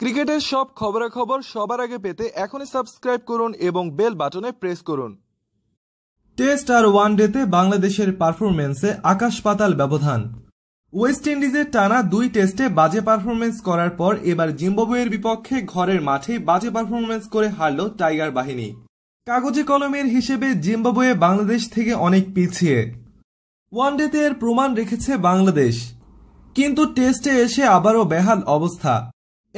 ক্রিকেটের সব খবরাখবর সবার আগে পেতে এখনই সাবস্ক্রাইব করুন এবং বেল বাটনে প্রেস করুন টেস্ট আর ওয়ান ডেতে বাংলাদেশের পারফরমেন্সে আকাশ পাতাল ব্যবধান ওয়েস্ট ইন্ডিজের টানা দুই টেস্টে বাজে পারফরমেন্স করার পর এবার জিম্বাবুয়ের বিপক্ষে ঘরের মাঠে বাজে পারফরমেন্স করে হারল টাইগার বাহিনী কাগজে কলমের হিসেবে জিম্বাবুয়ে বাংলাদেশ থেকে অনেক পিছিয়ে ওয়ান ডেতে এর প্রমাণ রেখেছে বাংলাদেশ কিন্তু টেস্টে এসে আবারও বেহাল অবস্থা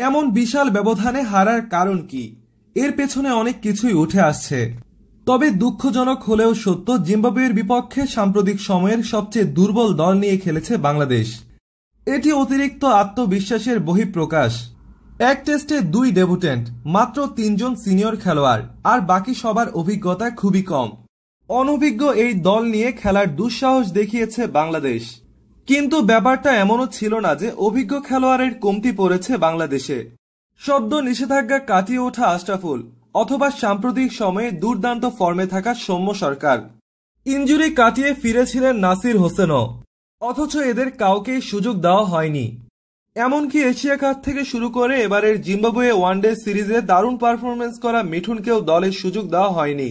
এমন বিশাল ব্যবধানে হারার কারণ কি এর পেছনে অনেক কিছুই উঠে আসছে তবে দুঃখজনক হলেও সত্য জিম্বাবুয়ের বিপক্ষে সাম্প্রতিক সময়ের সবচেয়ে দুর্বল দল নিয়ে খেলেছে বাংলাদেশ এটি অতিরিক্ত আত্মবিশ্বাসের বহিঃপ্রকাশ এক টেস্টে দুই ডেবুটেন্ট মাত্র তিনজন সিনিয়র খেলোয়াড় আর বাকি সবার অভিজ্ঞতা খুবই কম অনভিজ্ঞ এই দল নিয়ে খেলার দুঃসাহস দেখিয়েছে বাংলাদেশ কিন্তু ব্যাপারটা এমনও ছিল না যে অভিজ্ঞ খেলোয়াড়ের কমতি পড়েছে বাংলাদেশে শব্দ নিষেধাজ্ঞা কাটিয়ে ওঠা আশরাফুল অথবা সাম্প্রতিক সময়ে দুর্দান্ত ফর্মে থাকা সৌম্য সরকার ইঞ্জুরি কাটিয়ে ফিরেছিলেন নাসির হোসেনও অথচ এদের কাউকেই সুযোগ দেওয়া হয়নি এমনকি এশিয়া কাপ থেকে শুরু করে এবারের জিম্বাবুয়ে ওয়ানডে সিরিজে দারুণ পারফরমেন্স করা মিঠুনকেও দলের সুযোগ দেওয়া হয়নি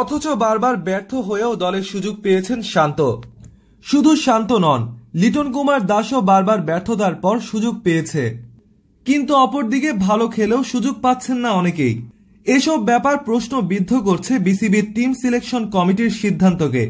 অথচ বারবার ব্যর্থ হয়েও দলের সুযোগ পেয়েছেন শান্ত শুধু শান্ত নন লিটন কুমার দাসও বারবার ব্যর্থতার পর সুযোগ পেয়েছে কিন্তু অপরদিকে ভালো খেলেও সুযোগ পাচ্ছেন না অনেকেই এসব ব্যাপার প্রশ্নবিদ্ধ করছে বিসিবির টিম সিলেকশন কমিটির সিদ্ধান্তকে